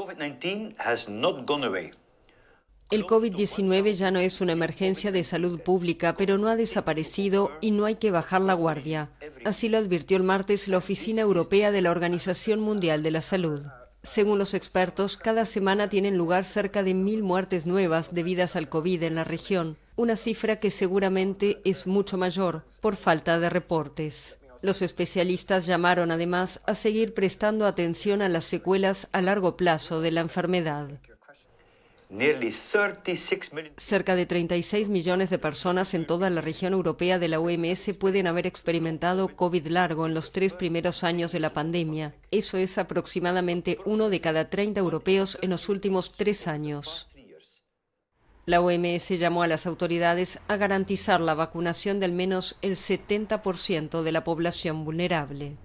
El COVID-19 ya no es una emergencia de salud pública, pero no ha desaparecido y no hay que bajar la guardia. Así lo advirtió el martes la Oficina Europea de la Organización Mundial de la Salud. Según los expertos, cada semana tienen lugar cerca de mil muertes nuevas debidas al COVID en la región, una cifra que seguramente es mucho mayor por falta de reportes. Los especialistas llamaron además a seguir prestando atención a las secuelas a largo plazo de la enfermedad. Cerca de 36 millones de personas en toda la región europea de la OMS pueden haber experimentado COVID largo en los tres primeros años de la pandemia. Eso es aproximadamente uno de cada 30 europeos en los últimos tres años. La OMS llamó a las autoridades a garantizar la vacunación de al menos el 70% de la población vulnerable.